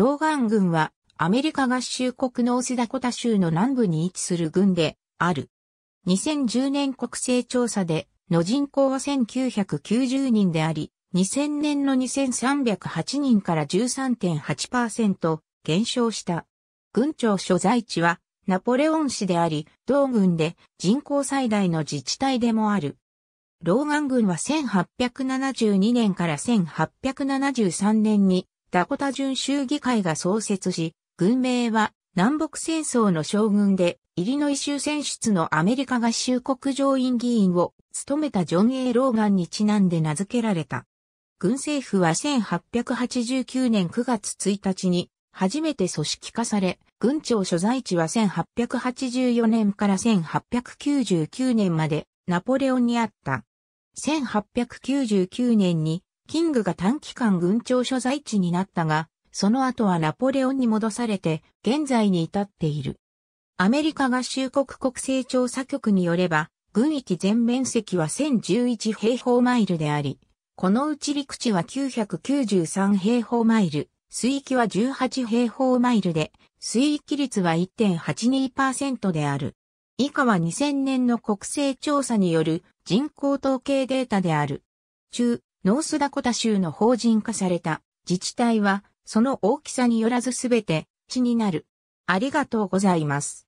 ローガン軍はアメリカ合衆国のオスダコタ州の南部に位置する軍である。2010年国勢調査での人口は1990人であり、2000年の2308人から13.8%減少した。軍庁所在地はナポレオン市であり、同軍で人口最大の自治体でもある。ローガン軍は1872年から1873年にダコタ準州議会が創設し、軍名は南北戦争の将軍で、イリノイ州選出のアメリカ合衆国上院議員を務めたジョン・エローガンにちなんで名付けられた。軍政府は1889年9月1日に初めて組織化され、軍庁所在地は1884年から1899年までナポレオンにあった。1899年にキングが短期間軍庁所在地になったが、その後はナポレオンに戻されて、現在に至っている。アメリカ合衆国国勢調査局によれば、軍域全面積は1011平方マイルであり、このうち陸地は993平方マイル、水域は18平方マイルで、水域率は1.82%である。以下は2000年の国勢調査による人口統計データである。中、ノースダコタ州の法人化された自治体は、その大きさによらずすべて地になる。ありがとうございます。